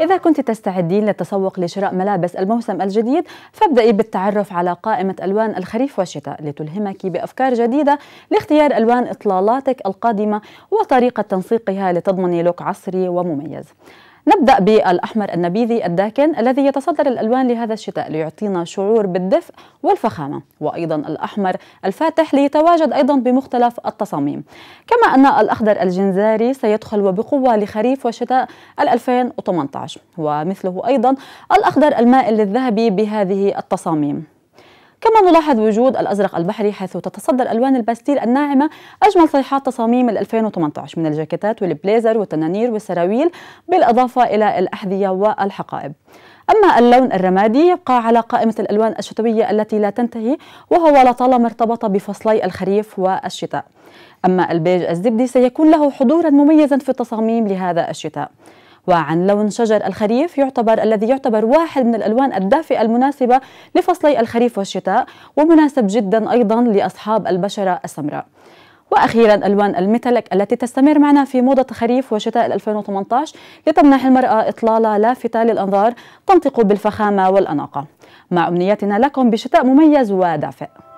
إذا كنت تستعدين للتسوق لشراء ملابس الموسم الجديد فابدأي بالتعرف على قائمة ألوان الخريف والشتاء لتلهمك بأفكار جديدة لاختيار ألوان إطلالاتك القادمة وطريقة تنسيقها لتضمني لوك عصري ومميز نبدأ بالأحمر النبيذي الداكن الذي يتصدر الألوان لهذا الشتاء ليعطينا شعور بالدفء والفخامة وأيضا الأحمر الفاتح ليتواجد أيضا بمختلف التصاميم كما أن الأخضر الجنزاري سيدخل وبقوة لخريف وشتاء 2018 ومثله أيضا الأخضر المائل للذهبي بهذه التصاميم كما نلاحظ وجود الأزرق البحري حيث تتصدر ألوان الباستيل الناعمة أجمل صيحات تصاميم 2018 من الجاكيتات والبليزر والتنانير والسراويل بالإضافة إلى الأحذية والحقائب أما اللون الرمادي يبقى على قائمة الألوان الشتوية التي لا تنتهي وهو لطالما ارتبط بفصلي الخريف والشتاء أما البيج الزبدي سيكون له حضورا مميزا في التصاميم لهذا الشتاء وعن لون شجر الخريف يعتبر الذي يعتبر واحد من الألوان الدافئة المناسبة لفصلي الخريف والشتاء ومناسب جدا أيضا لأصحاب البشرة السمراء واخيرا الوان الميتالك التي تستمر معنا في موضه خريف وشتاء 2018 لتمنح المراه اطلاله لافته للانظار تنطق بالفخامه والاناقه مع امنيتنا لكم بشتاء مميز ودافئ